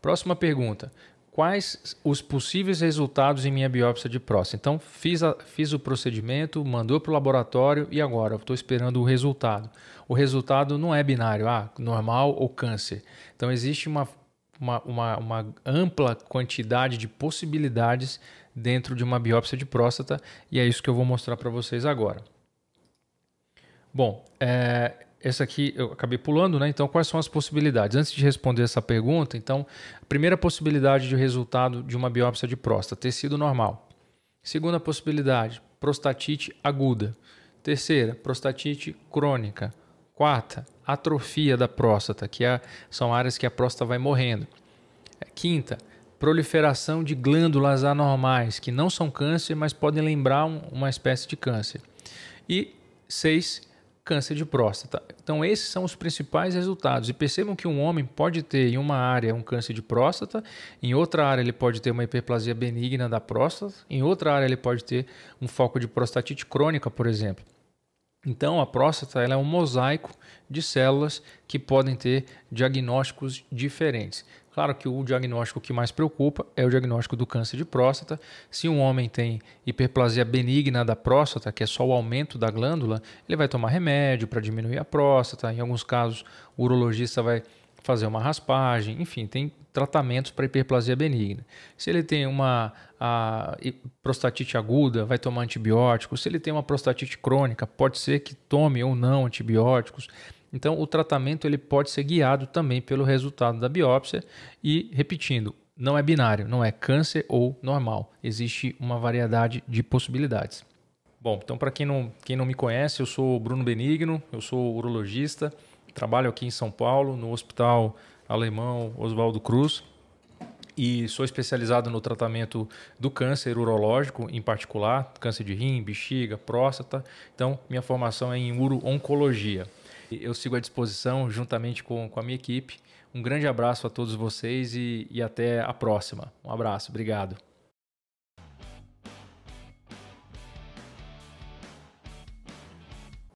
Próxima pergunta. Quais os possíveis resultados em minha biópsia de próstata? Então, fiz, a, fiz o procedimento, mandou para o laboratório e agora estou esperando o resultado. O resultado não é binário, ah, normal ou câncer. Então, existe uma, uma, uma, uma ampla quantidade de possibilidades dentro de uma biópsia de próstata e é isso que eu vou mostrar para vocês agora. Bom, é, essa aqui eu acabei pulando, né? Então, quais são as possibilidades? Antes de responder essa pergunta, então, primeira possibilidade de resultado de uma biópsia de próstata, tecido normal. Segunda possibilidade, prostatite aguda. Terceira, prostatite crônica. Quarta, atrofia da próstata, que é, são áreas que a próstata vai morrendo. Quinta, proliferação de glândulas anormais, que não são câncer, mas podem lembrar um, uma espécie de câncer. E seis, câncer de próstata. Então, esses são os principais resultados. E percebam que um homem pode ter em uma área um câncer de próstata, em outra área ele pode ter uma hiperplasia benigna da próstata, em outra área ele pode ter um foco de prostatite crônica, por exemplo. Então, a próstata ela é um mosaico de células que podem ter diagnósticos diferentes. Claro que o diagnóstico que mais preocupa é o diagnóstico do câncer de próstata. Se um homem tem hiperplasia benigna da próstata, que é só o aumento da glândula, ele vai tomar remédio para diminuir a próstata. Em alguns casos, o urologista vai fazer uma raspagem, enfim, tem tratamentos para hiperplasia benigna. Se ele tem uma a, prostatite aguda, vai tomar antibióticos. Se ele tem uma prostatite crônica, pode ser que tome ou não antibióticos. Então, o tratamento ele pode ser guiado também pelo resultado da biópsia e, repetindo, não é binário, não é câncer ou normal. Existe uma variedade de possibilidades. Bom, então para quem não, quem não me conhece, eu sou Bruno Benigno, eu sou urologista, trabalho aqui em São Paulo, no Hospital Alemão Oswaldo Cruz, e sou especializado no tratamento do câncer urológico, em particular, câncer de rim, bexiga, próstata. Então, minha formação é em uro-oncologia. Eu sigo à disposição juntamente com, com a minha equipe. Um grande abraço a todos vocês e, e até a próxima. Um abraço, obrigado.